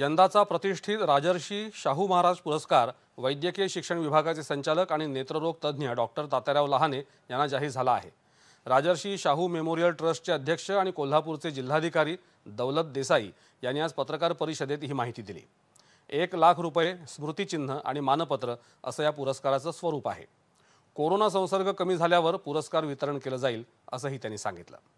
यंदाचा प्रतिष्ठित राजर्षी शाहू महाराज पुरस्कार वैद्यकीय शिक्षण विभागाचे संचालक आणि नेत्ररोग तज्ज्ञ डॉक्टर तात्याराव लहाने यांना जाहीर झाला आहे राजर्षी शाहू मेमोरियल ट्रस्टचे अध्यक्ष आणि कोल्हापूरचे जिल्हाधिकारी दौलत देसाई यांनी आज पत्रकार परिषदेत ही माहिती दिली एक लाख रुपये स्मृतिचिन्ह आणि मानपत्र असं या पुरस्काराचं स्वरूप आहे कोरोना संसर्ग कमी झाल्यावर पुरस्कार वितरण केलं जाईल असंही त्यांनी सांगितलं